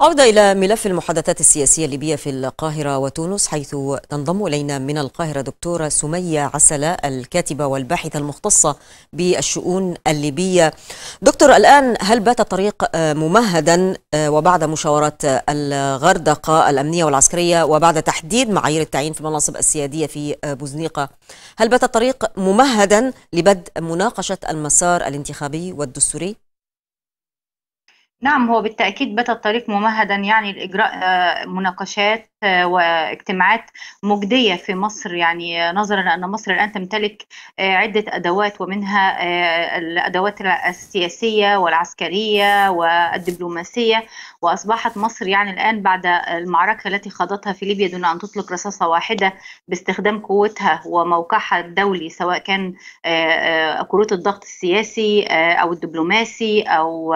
عودة إلى ملف المحادثات السياسية الليبية في القاهرة وتونس حيث تنضم إلينا من القاهرة دكتورة سمية عسلة الكاتبة والباحثة المختصة بالشؤون الليبية دكتور الآن هل بات الطريق آه، ممهدا آه، وبعد مشاورات آه، الغردقة الأمنية والعسكرية وبعد تحديد معايير التعيين في المناصب السيادية في بوزنيقة هل بات الطريق ممهدا لبدء مناقشة المسار الانتخابي والدستوري؟ نعم هو بالتأكيد بات الطريق ممهدا يعني لإجراء آه، مناقشات آه، واجتماعات مجدية في مصر يعني نظرا لأن مصر الآن تمتلك آه، عدة أدوات ومنها الأدوات السياسية والعسكرية والدبلوماسية وأصبحت مصر يعني الآن بعد المعركة التي خاضتها في ليبيا دون أن تطلق رصاصة واحدة باستخدام قوتها وموقعها الدولي سواء كان كروت الضغط السياسي أو الدبلوماسي أو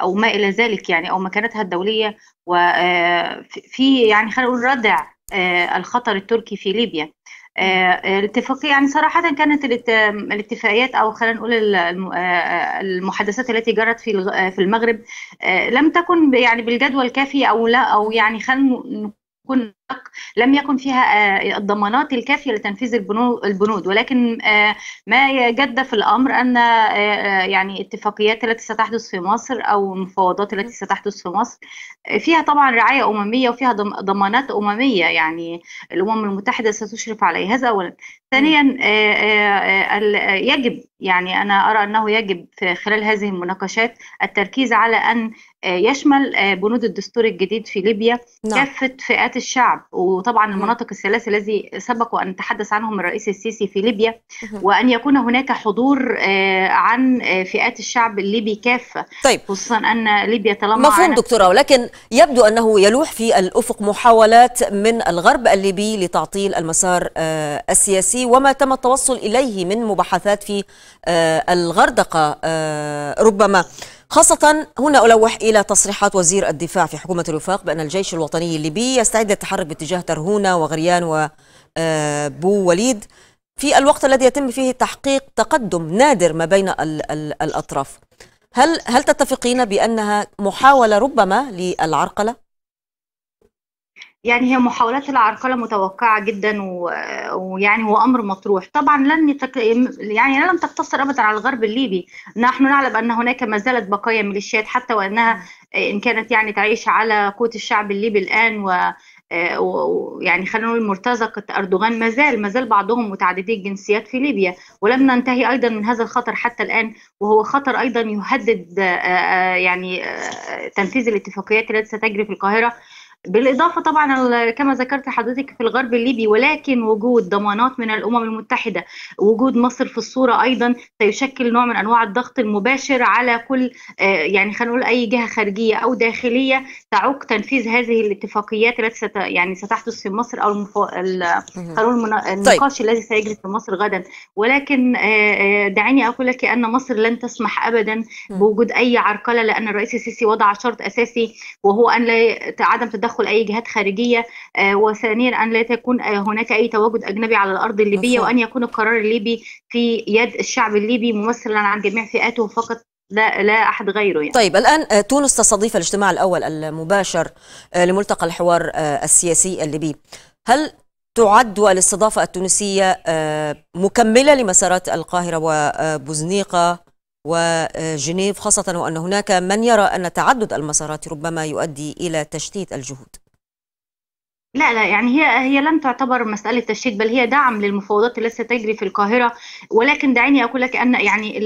أو ما الى ذلك يعني او مكانتها الدوليه وفي آه، يعني خلينا نقول ردع آه، الخطر التركي في ليبيا آه، الاتفاقية يعني صراحة كانت الاتفاقيات أو خلينا نقول المحادثات التي جرت في في المغرب لم تكن يعني بالجدوى الكافي أو لا أو يعني خلينا نكون لم يكن فيها آه، الضمانات الكافية لتنفيذ البنود ولكن آه، ما جد في الأمر أن آه، يعني الاتفاقيات التي ستحدث في مصر أو المفاوضات التي ستحدث في مصر فيها طبعا رعاية أممية وفيها ضمانات أممية يعني الأمم المتحدة ستشرف عليها هذا أولا ثانيا يجب يعني أنا أرى أنه يجب في خلال هذه المناقشات التركيز على أن يشمل بنود الدستور الجديد في ليبيا نعم. كافة فئات الشعب الشعب وطبعا المناطق الثلاثة الذي سبق أن تحدث عنهم الرئيس السيسي في ليبيا وأن يكون هناك حضور آه، عن آه، فئات الشعب الليبي كافة طيب. خصوصا أن ليبيا طالما مفهوم دكتورة ولكن يبدو أنه يلوح في الأفق محاولات من الغرب الليبي لتعطيل المسار آه، السياسي وما تم التوصل إليه من مباحثات في الغردقة ربما خاصة هنا ألوح إلى تصريحات وزير الدفاع في حكومة الوفاق بأن الجيش الوطني الليبي يستعد للتحرك باتجاه ترهونة وغريان وبو آه، وليد في الوقت الذي يتم فيه تحقيق تقدم نادر ما بين الـ الـ الأطراف هل هل تتفقين بأنها محاولة ربما للعرقلة؟ يعني هي محاولات العرقلة متوقعة جدا ويعني وأمر مطروح طبعا لن يتك... يعني لم تقتصر أبدا على الغرب الليبي نحن نعلم أن هناك ما زالت بقايا ميليشيات حتى وأنها إن كانت يعني تعيش على قوت الشعب الليبي الآن و ويعني خلينا نقول مرتزقة أردوغان ما زال ما زال بعضهم متعددي الجنسيات في ليبيا ولم ننتهي أيضا من هذا الخطر حتى الآن وهو خطر أيضا يهدد يعني تنفيذ الاتفاقيات التي ستجري في القاهرة بالإضافة طبعا كما ذكرت حضرتك في الغرب الليبي ولكن وجود ضمانات من الأمم المتحدة وجود مصر في الصورة أيضا سيشكل نوع من أنواع الضغط المباشر على كل آه، يعني خلينا نقول أي جهة خارجية أو داخلية تعوق تنفيذ هذه الاتفاقيات التي ست يعني ستحدث في مصر أو القانون ال... طيب. النقاش طيب. الذي سيجري في مصر غدا ولكن آه، آه، دعيني أقول لك أن مصر لن تسمح أبدا بوجود أي عرقلة لأن الرئيس السيسي وضع شرط أساسي وهو أن لا عدم تدخل تدخل اي جهات خارجيه آه، وثانيا ان لا تكون آه، هناك اي تواجد اجنبي على الارض الليبيه وان يكون القرار الليبي في يد الشعب الليبي ممثلا عن جميع فئاته فقط لا لا احد غيره يعني. طيب الان آه، تونس تستضيف الاجتماع الاول المباشر لملتقى الحوار السياسي الليبي هل تعد الاستضافه التونسيه مكمله لمسارات القاهره وبوزنيقه وجنيف خاصة وأن هناك من يرى أن تعدد المسارات ربما يؤدي إلى تشتيت الجهود لا لا يعني هي هي لن تعتبر مسألة تشييد بل هي دعم للمفاوضات التي ستجري في القاهرة ولكن دعيني أقول لك أن يعني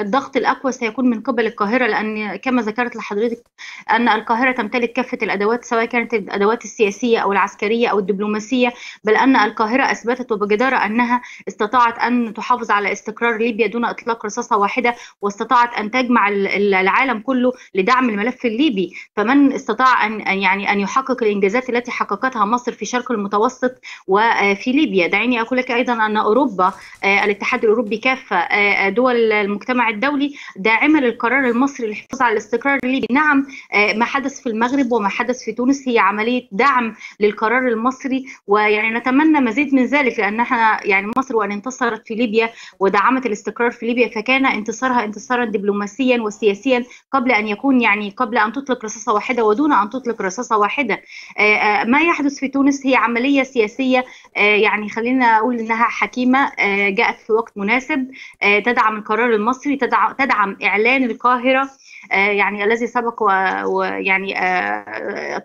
الضغط الأقوى سيكون من قبل القاهرة لأن كما ذكرت لحضرتك أن القاهرة تمتلك كافة الأدوات سواء كانت الأدوات السياسية أو العسكرية أو الدبلوماسية بل أن القاهرة أثبتت وبجدارة أنها استطاعت أن تحافظ على استقرار ليبيا دون إطلاق رصاصة واحدة واستطاعت أن تجمع العالم كله لدعم الملف الليبي فمن استطاع أن يعني أن يحقق الإنجازات التي حققتها علاقتها مصر في شرق المتوسط وفي ليبيا دعيني أقول لك أيضا أن أوروبا آه، الاتحاد الأوروبي كافة آه، دول المجتمع الدولي داعمة للقرار المصري للحفاظ على الاستقرار الليبي نعم آه، ما حدث في المغرب وما حدث في تونس هي عملية دعم للقرار المصري ويعني نتمنى مزيد من ذلك لأن احنا يعني مصر وأن انتصرت في ليبيا ودعمت الاستقرار في ليبيا فكان انتصارها انتصارا دبلوماسيا وسياسيا قبل أن يكون يعني قبل أن تطلق رصاصة واحدة ودون أن تطلق رصاصة واحدة ما يحدث يحدث في تونس هي عملية سياسية آه، يعني خلينا أقول إنها حكيمة آه، جاءت في وقت مناسب آه، تدعم القرار المصري تدعم إعلان القاهرة يعني الذي سبق ويعني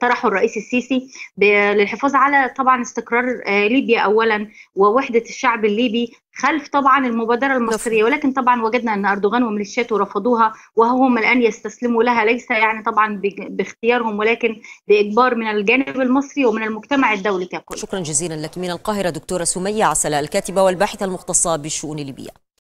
طرحه الرئيس السيسي للحفاظ على طبعا استقرار ليبيا اولا ووحده الشعب الليبي خلف طبعا المبادرة المصرية ولكن طبعا وجدنا أن أردوغان وميليشياته رفضوها وهم الآن يستسلموا لها ليس يعني طبعا باختيارهم ولكن بإجبار من الجانب المصري ومن المجتمع الدولي ككل شكرا جزيلا لك من القاهرة دكتورة سمية عسل الكاتبة والباحثة المختصة بشؤون ليبيا